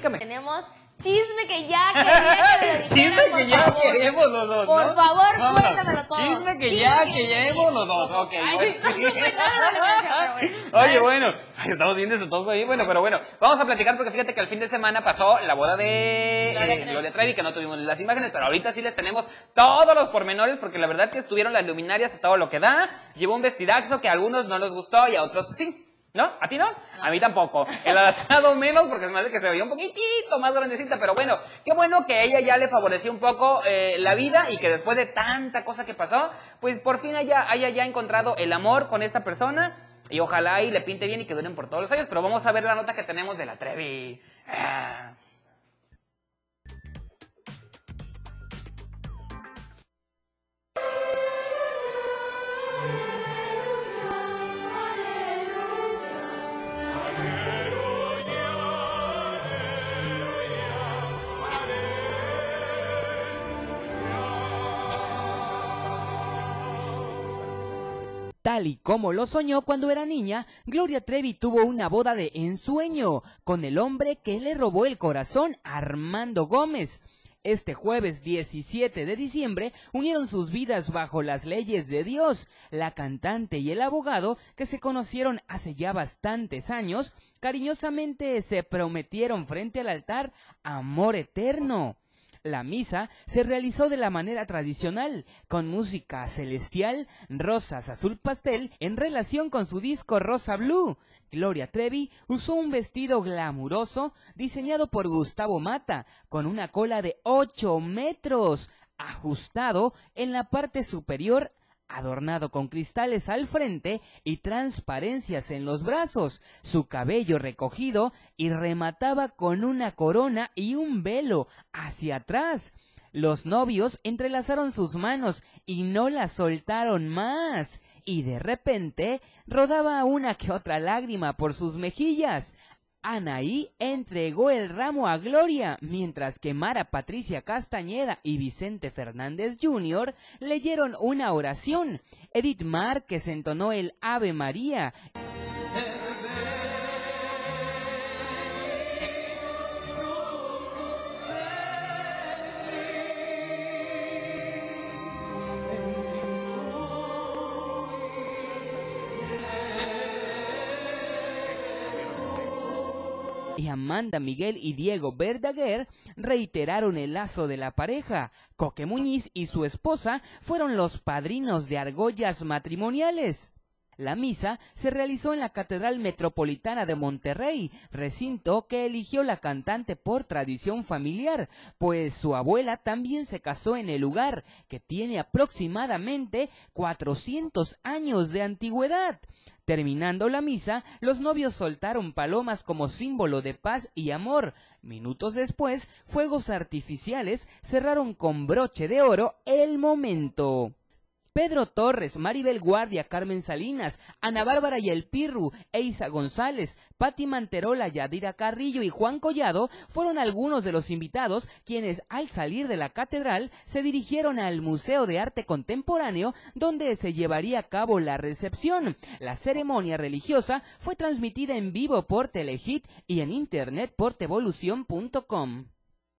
Tenemos chisme que ya quería que me Chisme que ya favor. queremos los dos. Por favor, cuéntamelo todo. Chisme que ya que queremos los dos. Ok. Oye, bueno, estamos viendo bien desatados ahí. Bueno, pero bueno, vamos a platicar porque fíjate que el fin de semana pasó la boda de Gloria Trevi. que no tuvimos las imágenes, pero ahorita sí les tenemos todos los pormenores porque la verdad que estuvieron las luminarias a todo lo que da. Llevó un vestidazo que a algunos no les gustó y a otros sí. ¿No? ¿A ti no? A mí tampoco. El alazado menos porque me de que se veía un poquitito más grandecita, pero bueno, qué bueno que ella ya le favoreció un poco eh, la vida y que después de tanta cosa que pasó, pues por fin haya, haya ya encontrado el amor con esta persona y ojalá y le pinte bien y que duren por todos los años, pero vamos a ver la nota que tenemos de la Trevi. Ah. Tal y como lo soñó cuando era niña, Gloria Trevi tuvo una boda de ensueño con el hombre que le robó el corazón, Armando Gómez. Este jueves 17 de diciembre unieron sus vidas bajo las leyes de Dios. La cantante y el abogado, que se conocieron hace ya bastantes años, cariñosamente se prometieron frente al altar amor eterno. La misa se realizó de la manera tradicional, con música celestial, rosas azul pastel, en relación con su disco Rosa Blue. Gloria Trevi usó un vestido glamuroso diseñado por Gustavo Mata, con una cola de 8 metros, ajustado en la parte superior adornado con cristales al frente y transparencias en los brazos, su cabello recogido y remataba con una corona y un velo hacia atrás. Los novios entrelazaron sus manos y no las soltaron más, y de repente rodaba una que otra lágrima por sus mejillas, Anaí entregó el ramo a Gloria, mientras que Mara Patricia Castañeda y Vicente Fernández Jr. leyeron una oración. Edith Márquez entonó el Ave María. y Amanda Miguel y Diego Verdaguer reiteraron el lazo de la pareja. Coque Muñiz y su esposa fueron los padrinos de argollas matrimoniales. La misa se realizó en la Catedral Metropolitana de Monterrey, recinto que eligió la cantante por tradición familiar, pues su abuela también se casó en el lugar, que tiene aproximadamente 400 años de antigüedad. Terminando la misa, los novios soltaron palomas como símbolo de paz y amor. Minutos después, fuegos artificiales cerraron con broche de oro el momento. Pedro Torres, Maribel Guardia, Carmen Salinas, Ana Bárbara y El Pirru, Eiza González, Pati Manterola, Yadira Carrillo y Juan Collado fueron algunos de los invitados quienes al salir de la catedral se dirigieron al Museo de Arte Contemporáneo donde se llevaría a cabo la recepción. La ceremonia religiosa fue transmitida en vivo por Telehit y en internet por tevolución.com.